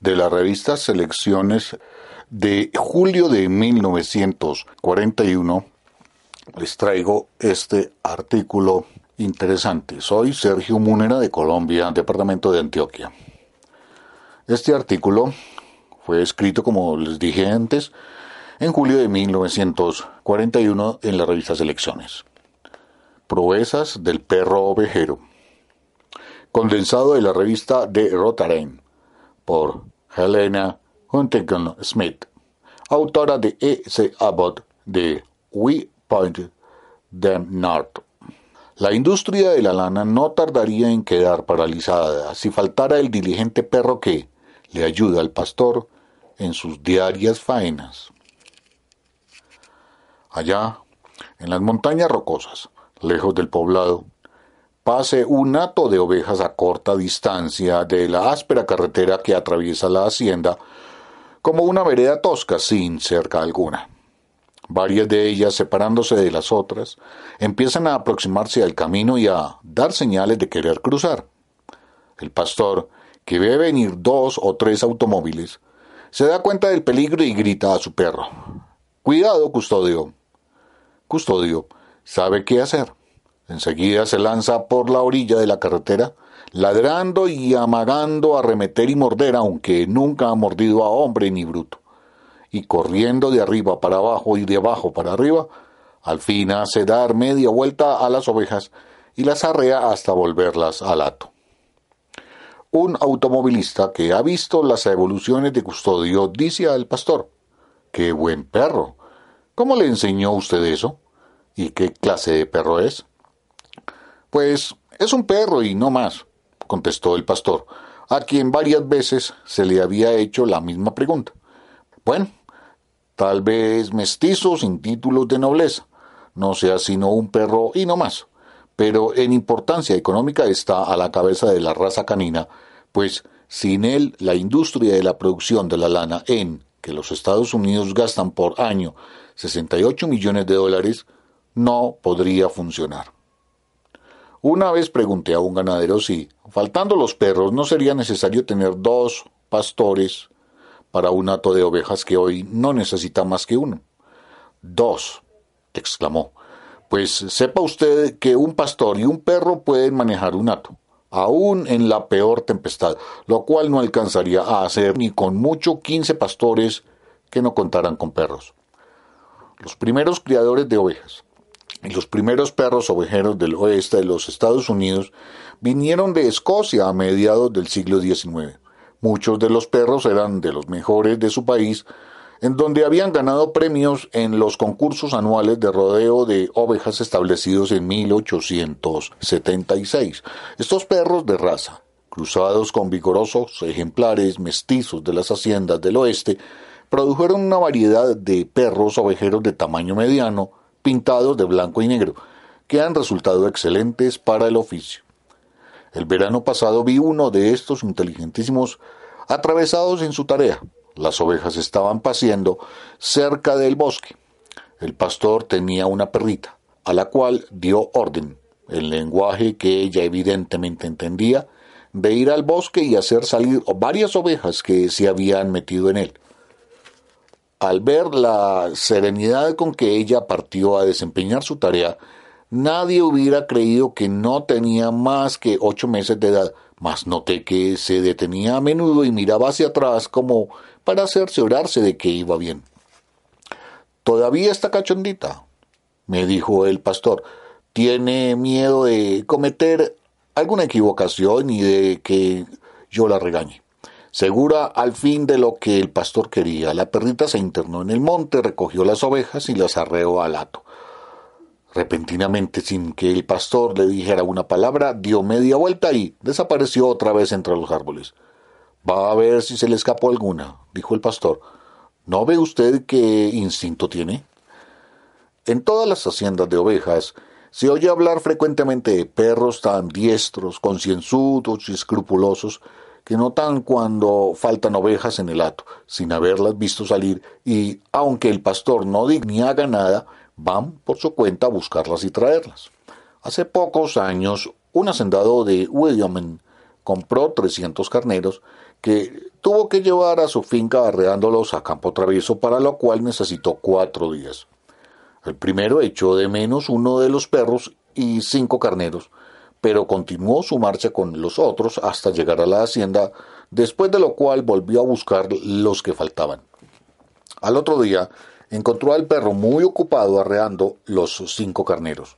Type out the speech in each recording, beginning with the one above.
de la revista Selecciones de julio de 1941, les traigo este artículo interesante. Soy Sergio Munera de Colombia, Departamento de Antioquia. Este artículo fue escrito, como les dije antes, en julio de 1941 en la revista Selecciones. Proezas del perro ovejero. Condensado de la revista de Rotarén por Helena Huntington Smith, autora de E. C. Abbott de We Point Them North. La industria de la lana no tardaría en quedar paralizada si faltara el diligente perro que le ayuda al pastor en sus diarias faenas. Allá, en las montañas rocosas, lejos del poblado, pase un hato de ovejas a corta distancia de la áspera carretera que atraviesa la hacienda, como una vereda tosca sin cerca alguna. Varias de ellas, separándose de las otras, empiezan a aproximarse al camino y a dar señales de querer cruzar. El pastor, que ve venir dos o tres automóviles, se da cuenta del peligro y grita a su perro. Cuidado, custodio. Custodio sabe qué hacer. Enseguida se lanza por la orilla de la carretera, ladrando y amagando a remeter y morder, aunque nunca ha mordido a hombre ni bruto. Y corriendo de arriba para abajo y de abajo para arriba, al fin hace dar media vuelta a las ovejas y las arrea hasta volverlas al hato. Un automovilista que ha visto las evoluciones de custodio dice al pastor, ¡Qué buen perro! ¿Cómo le enseñó usted eso? ¿Y qué clase de perro es? Pues es un perro y no más, contestó el pastor, a quien varias veces se le había hecho la misma pregunta. Bueno, tal vez mestizo sin títulos de nobleza, no sea sino un perro y no más, pero en importancia económica está a la cabeza de la raza canina, pues sin él la industria de la producción de la lana en que los Estados Unidos gastan por año 68 millones de dólares no podría funcionar. Una vez pregunté a un ganadero si, faltando los perros, no sería necesario tener dos pastores para un hato de ovejas que hoy no necesita más que uno. Dos, exclamó. Pues sepa usted que un pastor y un perro pueden manejar un hato, aún en la peor tempestad, lo cual no alcanzaría a hacer ni con mucho quince pastores que no contaran con perros. Los primeros criadores de ovejas los primeros perros ovejeros del oeste de los Estados Unidos vinieron de Escocia a mediados del siglo XIX. Muchos de los perros eran de los mejores de su país, en donde habían ganado premios en los concursos anuales de rodeo de ovejas establecidos en 1876. Estos perros de raza, cruzados con vigorosos ejemplares mestizos de las haciendas del oeste, produjeron una variedad de perros ovejeros de tamaño mediano, pintados de blanco y negro, que han resultado excelentes para el oficio. El verano pasado vi uno de estos inteligentísimos atravesados en su tarea. Las ovejas estaban paseando cerca del bosque. El pastor tenía una perrita, a la cual dio orden, el lenguaje que ella evidentemente entendía, de ir al bosque y hacer salir varias ovejas que se habían metido en él. Al ver la serenidad con que ella partió a desempeñar su tarea, nadie hubiera creído que no tenía más que ocho meses de edad, mas noté que se detenía a menudo y miraba hacia atrás como para cerciorarse de que iba bien. Todavía está cachondita, me dijo el pastor. Tiene miedo de cometer alguna equivocación y de que yo la regañe. Segura al fin de lo que el pastor quería, la perrita se internó en el monte, recogió las ovejas y las arreó al hato. Repentinamente, sin que el pastor le dijera una palabra, dio media vuelta y desapareció otra vez entre los árboles. Va a ver si se le escapó alguna, dijo el pastor. ¿No ve usted qué instinto tiene? En todas las haciendas de ovejas se oye hablar frecuentemente de perros tan diestros, concienzudos y escrupulosos que notan cuando faltan ovejas en el hato, sin haberlas visto salir, y aunque el pastor no diga ni haga nada, van por su cuenta a buscarlas y traerlas. Hace pocos años, un hacendado de William compró 300 carneros que tuvo que llevar a su finca arreándolos a campo travieso, para lo cual necesitó cuatro días. El primero echó de menos uno de los perros y cinco carneros, pero continuó su marcha con los otros hasta llegar a la hacienda, después de lo cual volvió a buscar los que faltaban. Al otro día encontró al perro muy ocupado arreando los cinco carneros.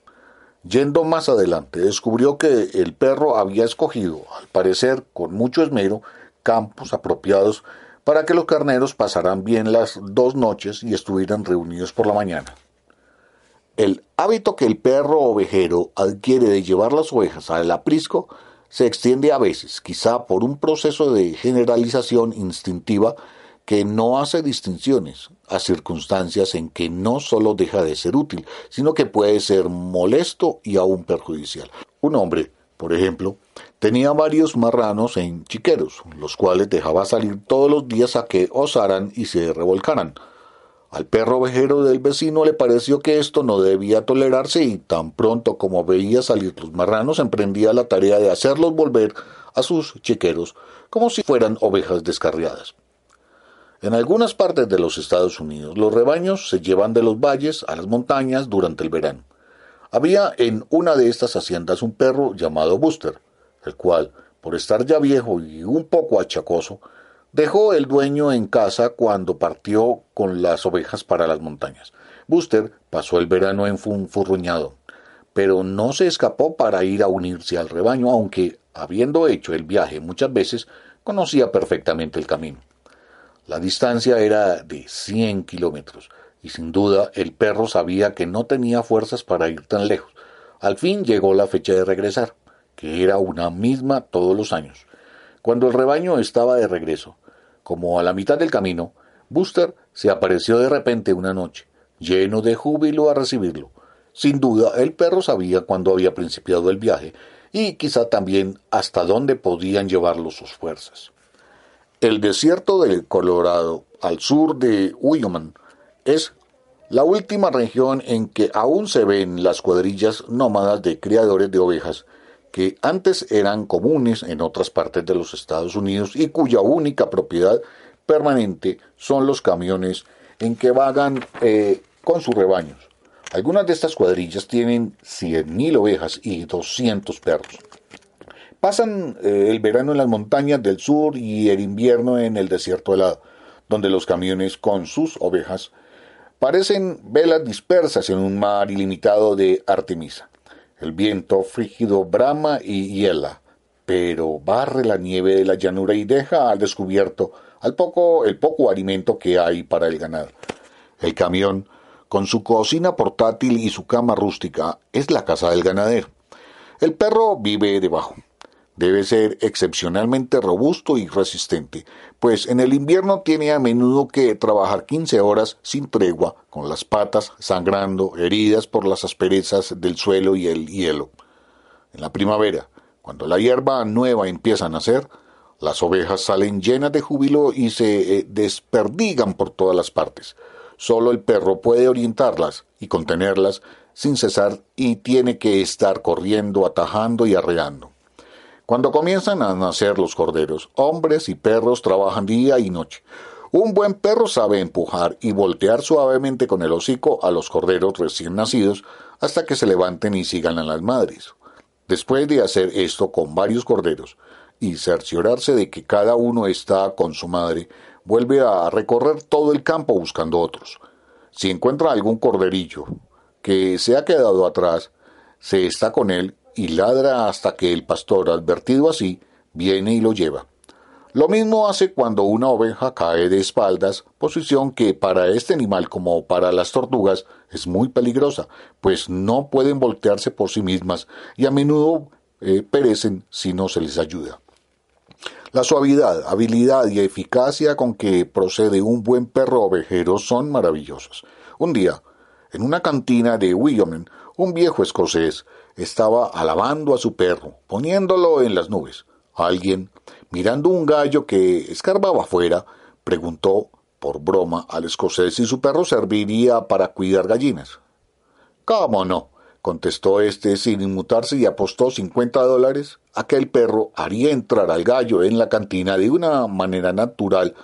Yendo más adelante, descubrió que el perro había escogido, al parecer con mucho esmero, campos apropiados para que los carneros pasaran bien las dos noches y estuvieran reunidos por la mañana. El hábito que el perro ovejero adquiere de llevar las ovejas al aprisco se extiende a veces, quizá por un proceso de generalización instintiva que no hace distinciones a circunstancias en que no solo deja de ser útil, sino que puede ser molesto y aún perjudicial. Un hombre, por ejemplo, tenía varios marranos en chiqueros, los cuales dejaba salir todos los días a que osaran y se revolcaran. Al perro ovejero del vecino le pareció que esto no debía tolerarse y tan pronto como veía salir los marranos emprendía la tarea de hacerlos volver a sus chiqueros como si fueran ovejas descarriadas. En algunas partes de los Estados Unidos los rebaños se llevan de los valles a las montañas durante el verano. Había en una de estas haciendas un perro llamado Buster, el cual, por estar ya viejo y un poco achacoso, dejó el dueño en casa cuando partió con las ovejas para las montañas. Buster pasó el verano en funfurruñado, pero no se escapó para ir a unirse al rebaño, aunque, habiendo hecho el viaje muchas veces, conocía perfectamente el camino. La distancia era de 100 kilómetros, y sin duda el perro sabía que no tenía fuerzas para ir tan lejos. Al fin llegó la fecha de regresar, que era una misma todos los años. Cuando el rebaño estaba de regreso, como a la mitad del camino, Buster se apareció de repente una noche, lleno de júbilo a recibirlo. Sin duda, el perro sabía cuándo había principiado el viaje y quizá también hasta dónde podían llevarlo sus fuerzas. El desierto del Colorado, al sur de Wyoming, es la última región en que aún se ven las cuadrillas nómadas de criadores de ovejas que antes eran comunes en otras partes de los Estados Unidos y cuya única propiedad permanente son los camiones en que vagan eh, con sus rebaños. Algunas de estas cuadrillas tienen 100.000 ovejas y 200 perros. Pasan eh, el verano en las montañas del sur y el invierno en el desierto helado, donde los camiones con sus ovejas parecen velas dispersas en un mar ilimitado de Artemisa. El viento frígido brama y hiela, pero barre la nieve de la llanura y deja al descubierto al poco, el poco alimento que hay para el ganado. El camión, con su cocina portátil y su cama rústica, es la casa del ganadero. El perro vive debajo. Debe ser excepcionalmente robusto y resistente, pues en el invierno tiene a menudo que trabajar 15 horas sin tregua, con las patas sangrando, heridas por las asperezas del suelo y el hielo. En la primavera, cuando la hierba nueva empieza a nacer, las ovejas salen llenas de júbilo y se eh, desperdigan por todas las partes. Solo el perro puede orientarlas y contenerlas sin cesar y tiene que estar corriendo, atajando y arreando. Cuando comienzan a nacer los corderos, hombres y perros trabajan día y noche. Un buen perro sabe empujar y voltear suavemente con el hocico a los corderos recién nacidos hasta que se levanten y sigan a las madres. Después de hacer esto con varios corderos y cerciorarse de que cada uno está con su madre, vuelve a recorrer todo el campo buscando otros. Si encuentra algún corderillo que se ha quedado atrás, se está con él y ladra hasta que el pastor, advertido así, viene y lo lleva. Lo mismo hace cuando una oveja cae de espaldas, posición que para este animal como para las tortugas es muy peligrosa, pues no pueden voltearse por sí mismas y a menudo eh, perecen si no se les ayuda. La suavidad, habilidad y eficacia con que procede un buen perro ovejero son maravillosas. Un día, en una cantina de William, un viejo escocés estaba alabando a su perro, poniéndolo en las nubes. Alguien, mirando un gallo que escarbaba afuera, preguntó por broma al escocés si su perro serviría para cuidar gallinas. ¿Cómo no? contestó este sin inmutarse y apostó cincuenta dólares a que el perro haría entrar al gallo en la cantina de una manera natural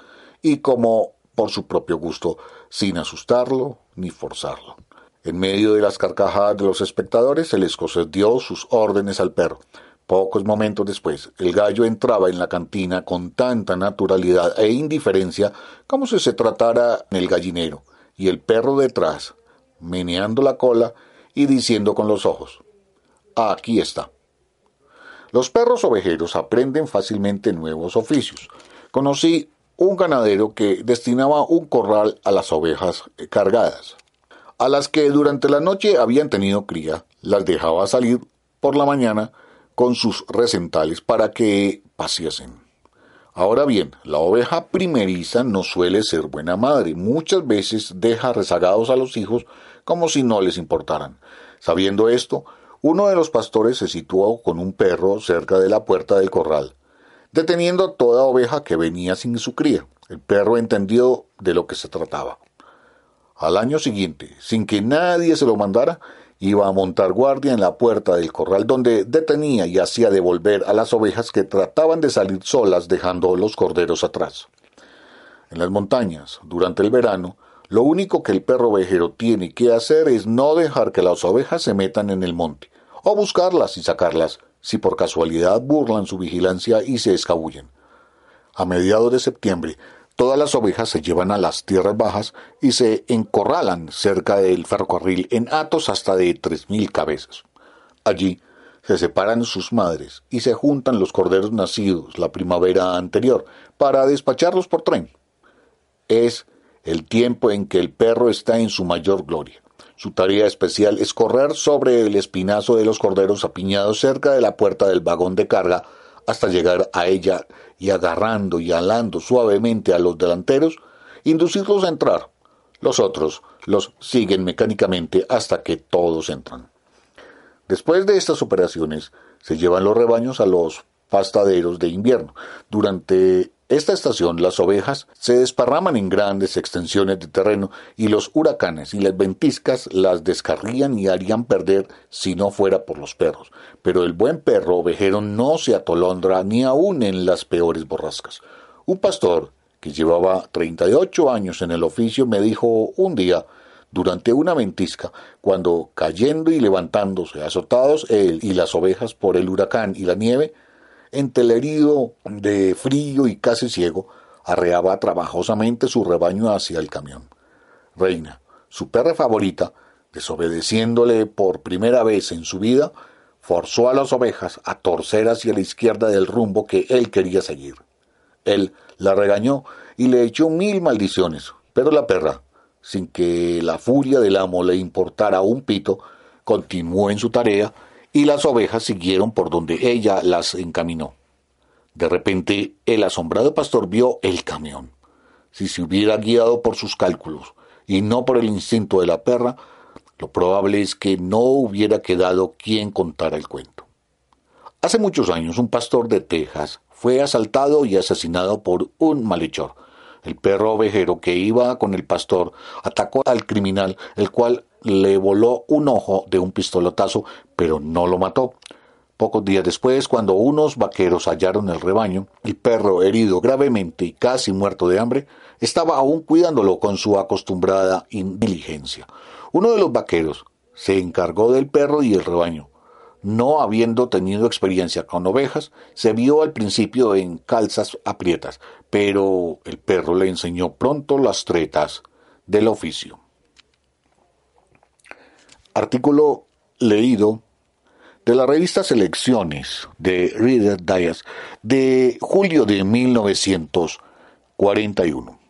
y como por su propio gusto, sin asustarlo ni forzarlo. En medio de las carcajadas de los espectadores, el escocés dio sus órdenes al perro. Pocos momentos después, el gallo entraba en la cantina con tanta naturalidad e indiferencia como si se tratara en el gallinero, y el perro detrás, meneando la cola y diciendo con los ojos, aquí está. Los perros ovejeros aprenden fácilmente nuevos oficios. Conocí un ganadero que destinaba un corral a las ovejas cargadas a las que durante la noche habían tenido cría, las dejaba salir por la mañana con sus recentales para que paseasen. Ahora bien, la oveja primeriza no suele ser buena madre, muchas veces deja rezagados a los hijos como si no les importaran. Sabiendo esto, uno de los pastores se situó con un perro cerca de la puerta del corral, deteniendo a toda oveja que venía sin su cría. El perro entendió de lo que se trataba. Al año siguiente, sin que nadie se lo mandara, iba a montar guardia en la puerta del corral donde detenía y hacía devolver a las ovejas que trataban de salir solas dejando los corderos atrás. En las montañas, durante el verano, lo único que el perro ovejero tiene que hacer es no dejar que las ovejas se metan en el monte, o buscarlas y sacarlas si por casualidad burlan su vigilancia y se escabullen. A mediados de septiembre, todas las ovejas se llevan a las tierras bajas y se encorralan cerca del ferrocarril en atos hasta de tres mil cabezas. Allí se separan sus madres y se juntan los corderos nacidos la primavera anterior para despacharlos por tren. Es el tiempo en que el perro está en su mayor gloria. Su tarea especial es correr sobre el espinazo de los corderos apiñados cerca de la puerta del vagón de carga hasta llegar a ella y agarrando y alando suavemente a los delanteros, inducirlos a entrar. Los otros los siguen mecánicamente hasta que todos entran. Después de estas operaciones, se llevan los rebaños a los pastaderos de invierno. Durante esta estación las ovejas se desparraman en grandes extensiones de terreno y los huracanes y las ventiscas las descarrían y harían perder si no fuera por los perros. Pero el buen perro ovejero no se atolondra ni aun en las peores borrascas. Un pastor que llevaba treinta y ocho años en el oficio me dijo un día durante una ventisca, cuando cayendo y levantándose, azotados él y las ovejas por el huracán y la nieve, herido de frío y casi ciego, arreaba trabajosamente su rebaño hacia el camión. Reina, su perra favorita, desobedeciéndole por primera vez en su vida, forzó a las ovejas a torcer hacia la izquierda del rumbo que él quería seguir. Él la regañó y le echó mil maldiciones, pero la perra, sin que la furia del amo le importara un pito, continuó en su tarea y las ovejas siguieron por donde ella las encaminó. De repente, el asombrado pastor vio el camión. Si se hubiera guiado por sus cálculos y no por el instinto de la perra, lo probable es que no hubiera quedado quien contara el cuento. Hace muchos años un pastor de Texas fue asaltado y asesinado por un malhechor. El perro ovejero que iba con el pastor atacó al criminal, el cual le voló un ojo de un pistolotazo, pero no lo mató. Pocos días después, cuando unos vaqueros hallaron el rebaño, el perro, herido gravemente y casi muerto de hambre, estaba aún cuidándolo con su acostumbrada indiligencia. Uno de los vaqueros se encargó del perro y el rebaño. No habiendo tenido experiencia con ovejas, se vio al principio en calzas aprietas, pero el perro le enseñó pronto las tretas del oficio. Artículo leído de la revista Selecciones de Reader Dias de julio de 1941.